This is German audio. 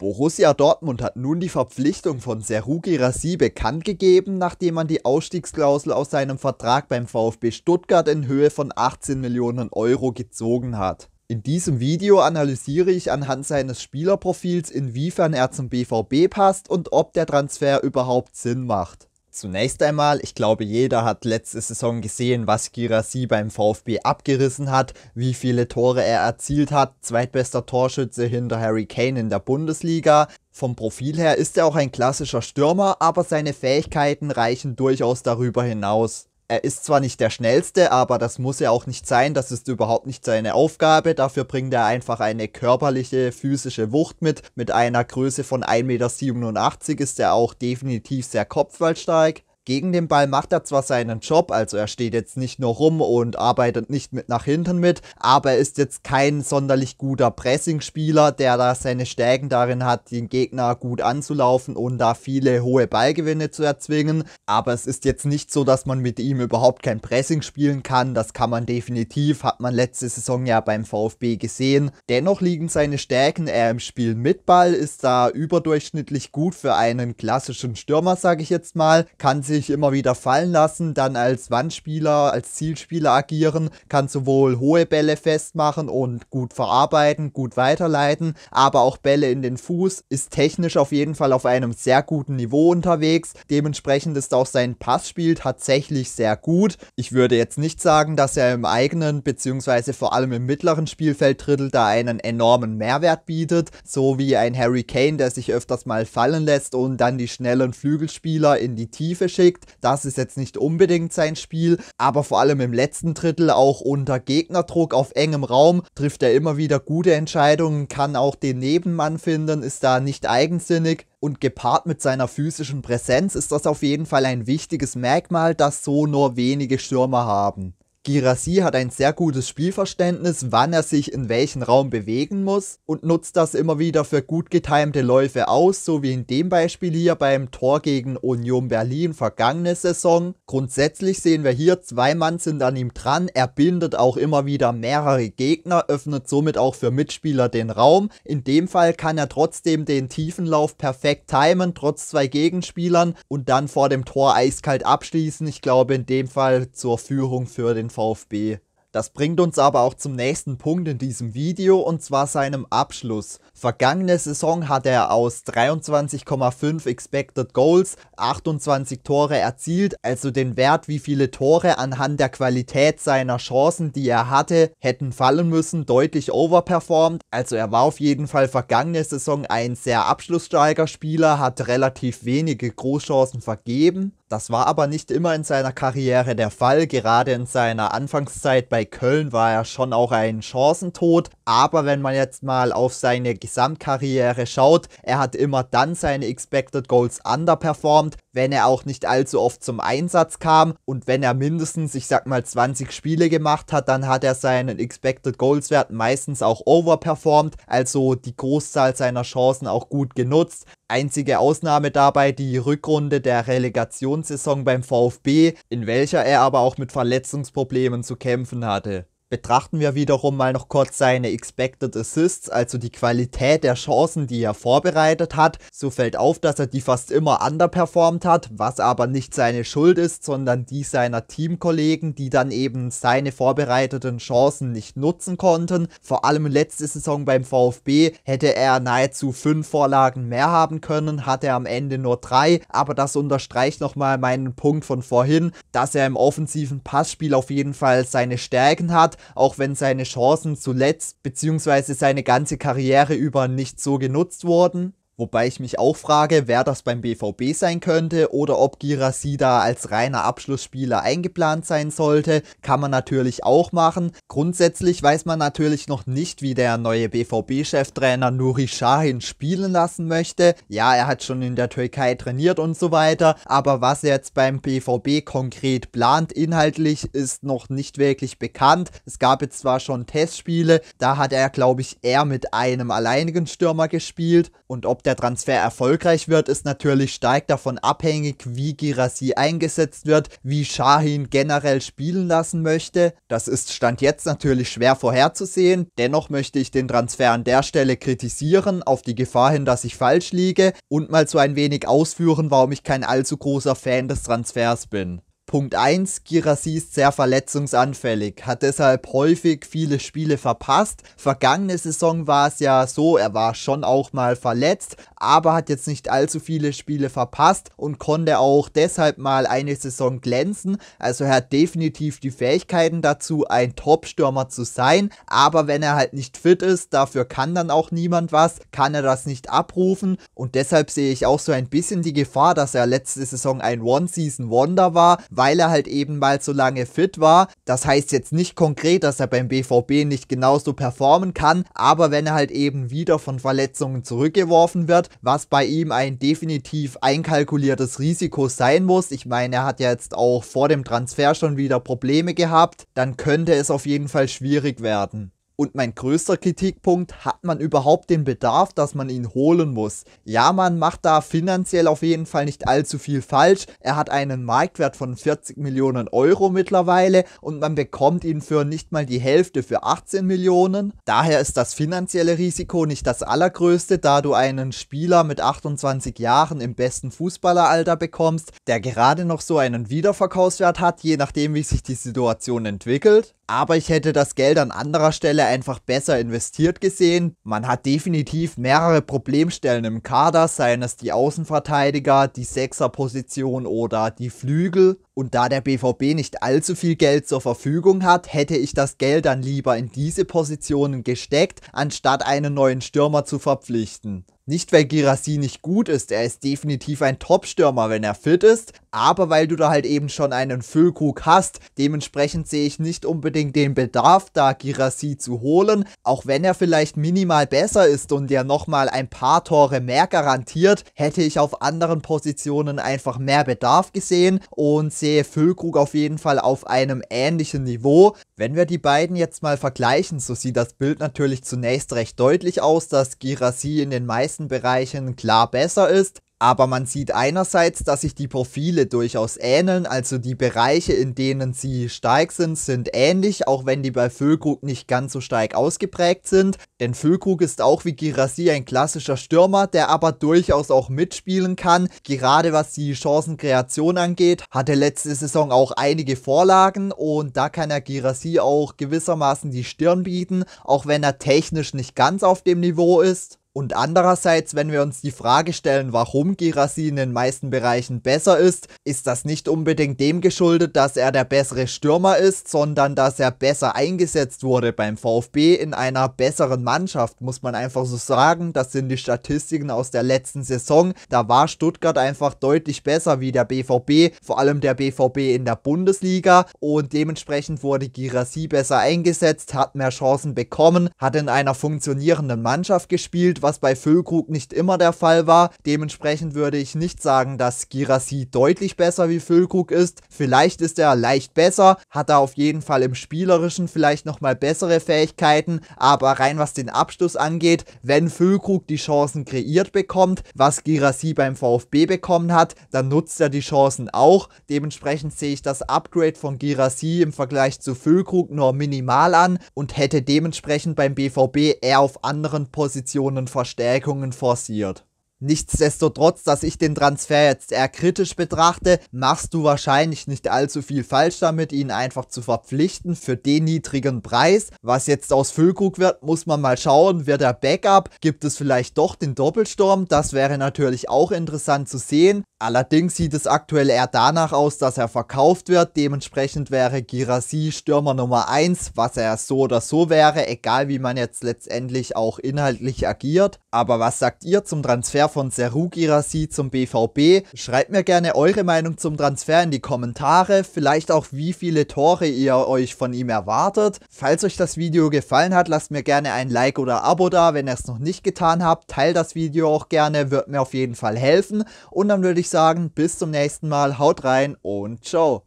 Borussia Dortmund hat nun die Verpflichtung von Serugi Girassi bekannt gegeben, nachdem man die Ausstiegsklausel aus seinem Vertrag beim VfB Stuttgart in Höhe von 18 Millionen Euro gezogen hat. In diesem Video analysiere ich anhand seines Spielerprofils, inwiefern er zum BVB passt und ob der Transfer überhaupt Sinn macht. Zunächst einmal, ich glaube, jeder hat letzte Saison gesehen, was Girassi beim VfB abgerissen hat, wie viele Tore er erzielt hat, zweitbester Torschütze hinter Harry Kane in der Bundesliga. Vom Profil her ist er auch ein klassischer Stürmer, aber seine Fähigkeiten reichen durchaus darüber hinaus er ist zwar nicht der schnellste, aber das muss ja auch nicht sein, das ist überhaupt nicht seine Aufgabe. Dafür bringt er einfach eine körperliche, physische Wucht mit. Mit einer Größe von 1,87 Meter ist er auch definitiv sehr kopfballstark gegen den Ball macht er zwar seinen Job, also er steht jetzt nicht nur rum und arbeitet nicht mit nach hinten mit, aber er ist jetzt kein sonderlich guter Pressing-Spieler, der da seine Stärken darin hat, den Gegner gut anzulaufen und da viele hohe Ballgewinne zu erzwingen. Aber es ist jetzt nicht so, dass man mit ihm überhaupt kein Pressing spielen kann. Das kann man definitiv, hat man letzte Saison ja beim VfB gesehen. Dennoch liegen seine Stärken eher im Spiel mit Ball, ist da überdurchschnittlich gut für einen klassischen Stürmer, sage ich jetzt mal, kann sich sich immer wieder fallen lassen, dann als Wandspieler, als Zielspieler agieren, kann sowohl hohe Bälle festmachen und gut verarbeiten, gut weiterleiten, aber auch Bälle in den Fuß, ist technisch auf jeden Fall auf einem sehr guten Niveau unterwegs. Dementsprechend ist auch sein Passspiel tatsächlich sehr gut. Ich würde jetzt nicht sagen, dass er im eigenen bzw. vor allem im mittleren Spielfelddrittel da einen enormen Mehrwert bietet, so wie ein Harry Kane, der sich öfters mal fallen lässt und dann die schnellen Flügelspieler in die Tiefe schickt geschickt. Das ist jetzt nicht unbedingt sein Spiel, aber vor allem im letzten Drittel auch unter Gegnerdruck auf engem Raum trifft er immer wieder gute Entscheidungen, kann auch den Nebenmann finden, ist da nicht eigensinnig und gepaart mit seiner physischen Präsenz ist das auf jeden Fall ein wichtiges Merkmal, das so nur wenige Stürmer haben. Girassi hat ein sehr gutes Spielverständnis, wann er sich in welchen Raum bewegen muss und nutzt das immer wieder für gut getimte Läufe aus, so wie in dem Beispiel hier beim Tor gegen Union Berlin vergangene Saison. Grundsätzlich sehen wir hier, zwei Mann sind an ihm dran, er bindet auch immer wieder mehrere Gegner, öffnet somit auch für Mitspieler den Raum. In dem Fall kann er trotzdem den Tiefenlauf perfekt timen, trotz zwei Gegenspielern und dann vor dem Tor eiskalt abschließen. Ich glaube in dem Fall zur Führung für den VfB. Das bringt uns aber auch zum nächsten Punkt in diesem Video und zwar seinem Abschluss. Vergangene Saison hat er aus 23,5 Expected Goals 28 Tore erzielt, also den Wert, wie viele Tore anhand der Qualität seiner Chancen, die er hatte, hätten fallen müssen, deutlich overperformed. Also er war auf jeden Fall vergangene Saison ein sehr abschlussstarker Spieler, hat relativ wenige Großchancen vergeben das war aber nicht immer in seiner Karriere der Fall. Gerade in seiner Anfangszeit bei Köln war er schon auch ein Chancentod. Aber wenn man jetzt mal auf seine Gesamtkarriere schaut, er hat immer dann seine Expected Goals underperformed, wenn er auch nicht allzu oft zum Einsatz kam und wenn er mindestens, ich sag mal, 20 Spiele gemacht hat, dann hat er seinen Expected Goals Wert meistens auch overperformed, also die Großzahl seiner Chancen auch gut genutzt. Einzige Ausnahme dabei die Rückrunde der Relegationssaison beim VfB, in welcher er aber auch mit Verletzungsproblemen zu kämpfen hatte. Betrachten wir wiederum mal noch kurz seine Expected Assists, also die Qualität der Chancen, die er vorbereitet hat, so fällt auf, dass er die fast immer underperformt hat, was aber nicht seine Schuld ist, sondern die seiner Teamkollegen, die dann eben seine vorbereiteten Chancen nicht nutzen konnten. Vor allem letzte Saison beim VfB hätte er nahezu fünf Vorlagen mehr haben können, hatte er am Ende nur drei, aber das unterstreicht nochmal meinen Punkt von vorhin, dass er im offensiven Passspiel auf jeden Fall seine Stärken hat, auch wenn seine Chancen zuletzt bzw. seine ganze Karriere über nicht so genutzt wurden. Wobei ich mich auch frage, wer das beim BVB sein könnte oder ob Girassi da als reiner Abschlussspieler eingeplant sein sollte. Kann man natürlich auch machen. Grundsätzlich weiß man natürlich noch nicht, wie der neue BVB-Cheftrainer Nuri Sahin spielen lassen möchte. Ja, er hat schon in der Türkei trainiert und so weiter, aber was er jetzt beim BVB konkret plant, inhaltlich, ist noch nicht wirklich bekannt. Es gab jetzt zwar schon Testspiele, da hat er, glaube ich, eher mit einem alleinigen Stürmer gespielt und ob der der Transfer erfolgreich wird, ist natürlich stark davon abhängig, wie Girassi eingesetzt wird, wie Shahin generell spielen lassen möchte. Das ist Stand jetzt natürlich schwer vorherzusehen. Dennoch möchte ich den Transfer an der Stelle kritisieren, auf die Gefahr hin, dass ich falsch liege und mal so ein wenig ausführen, warum ich kein allzu großer Fan des Transfers bin. Punkt 1, Girassi ist sehr verletzungsanfällig, hat deshalb häufig viele Spiele verpasst. Vergangene Saison war es ja so, er war schon auch mal verletzt, aber hat jetzt nicht allzu viele Spiele verpasst und konnte auch deshalb mal eine Saison glänzen. Also er hat definitiv die Fähigkeiten dazu, ein Top-Stürmer zu sein, aber wenn er halt nicht fit ist, dafür kann dann auch niemand was, kann er das nicht abrufen und deshalb sehe ich auch so ein bisschen die Gefahr, dass er letzte Saison ein One-Season-Wonder war, weil er halt eben mal so lange fit war. Das heißt jetzt nicht konkret, dass er beim BVB nicht genauso performen kann, aber wenn er halt eben wieder von Verletzungen zurückgeworfen wird, was bei ihm ein definitiv einkalkuliertes Risiko sein muss. Ich meine, er hat ja jetzt auch vor dem Transfer schon wieder Probleme gehabt, dann könnte es auf jeden Fall schwierig werden. Und mein größter Kritikpunkt, hat man überhaupt den Bedarf, dass man ihn holen muss? Ja, man macht da finanziell auf jeden Fall nicht allzu viel falsch. Er hat einen Marktwert von 40 Millionen Euro mittlerweile und man bekommt ihn für nicht mal die Hälfte für 18 Millionen. Daher ist das finanzielle Risiko nicht das allergrößte, da du einen Spieler mit 28 Jahren im besten Fußballeralter bekommst, der gerade noch so einen Wiederverkaufswert hat, je nachdem wie sich die Situation entwickelt aber ich hätte das Geld an anderer Stelle einfach besser investiert gesehen. Man hat definitiv mehrere Problemstellen im Kader, seien es die Außenverteidiger, die Sechserposition oder die Flügel. Und da der BVB nicht allzu viel Geld zur Verfügung hat, hätte ich das Geld dann lieber in diese Positionen gesteckt, anstatt einen neuen Stürmer zu verpflichten. Nicht, weil Girassi nicht gut ist, er ist definitiv ein Top-Stürmer, wenn er fit ist, aber weil du da halt eben schon einen Füllkrug hast. Dementsprechend sehe ich nicht unbedingt den Bedarf, da Girassi zu holen, auch wenn er vielleicht minimal besser ist und dir nochmal ein paar Tore mehr garantiert, hätte ich auf anderen Positionen einfach mehr Bedarf gesehen und sehe Füllkrug auf jeden Fall auf einem ähnlichen Niveau. Wenn wir die beiden jetzt mal vergleichen, so sieht das Bild natürlich zunächst recht deutlich aus, dass Girassi in den meisten Bereichen klar besser ist, aber man sieht einerseits, dass sich die Profile durchaus ähneln, also die Bereiche, in denen sie stark sind, sind ähnlich, auch wenn die bei Füllkrug nicht ganz so stark ausgeprägt sind. Denn Füllkrug ist auch wie Girassi ein klassischer Stürmer, der aber durchaus auch mitspielen kann. Gerade was die Chancenkreation angeht, hatte letzte Saison auch einige Vorlagen und da kann er Girassi auch gewissermaßen die Stirn bieten, auch wenn er technisch nicht ganz auf dem Niveau ist. Und andererseits, wenn wir uns die Frage stellen, warum Girassi in den meisten Bereichen besser ist, ist das nicht unbedingt dem geschuldet, dass er der bessere Stürmer ist, sondern dass er besser eingesetzt wurde beim VfB in einer besseren Mannschaft, muss man einfach so sagen. Das sind die Statistiken aus der letzten Saison. Da war Stuttgart einfach deutlich besser wie der BVB, vor allem der BVB in der Bundesliga. Und dementsprechend wurde Girassi besser eingesetzt, hat mehr Chancen bekommen, hat in einer funktionierenden Mannschaft gespielt was bei Füllkrug nicht immer der Fall war. Dementsprechend würde ich nicht sagen, dass Girassi deutlich besser wie Füllkrug ist. Vielleicht ist er leicht besser, hat er auf jeden Fall im Spielerischen vielleicht nochmal bessere Fähigkeiten, aber rein was den Abschluss angeht, wenn Füllkrug die Chancen kreiert bekommt, was Girassi beim VfB bekommen hat, dann nutzt er die Chancen auch. Dementsprechend sehe ich das Upgrade von Girassi im Vergleich zu Füllkrug nur minimal an und hätte dementsprechend beim BVB eher auf anderen Positionen Verstärkungen forciert. Nichtsdestotrotz, dass ich den Transfer jetzt eher kritisch betrachte, machst du wahrscheinlich nicht allzu viel falsch damit, ihn einfach zu verpflichten für den niedrigen Preis. Was jetzt aus Füllkrug wird, muss man mal schauen. Wird er Backup? Gibt es vielleicht doch den Doppelsturm? Das wäre natürlich auch interessant zu sehen. Allerdings sieht es aktuell eher danach aus, dass er verkauft wird. Dementsprechend wäre Girassi Stürmer Nummer 1, was er so oder so wäre, egal wie man jetzt letztendlich auch inhaltlich agiert. Aber was sagt ihr zum Transfer von Seru Girassi zum BVB? Schreibt mir gerne eure Meinung zum Transfer in die Kommentare, vielleicht auch wie viele Tore ihr euch von ihm erwartet. Falls euch das Video gefallen hat, lasst mir gerne ein Like oder Abo da, wenn ihr es noch nicht getan habt. Teilt das Video auch gerne, wird mir auf jeden Fall helfen. Und dann würde ich sagen, bis zum nächsten Mal. Haut rein und ciao.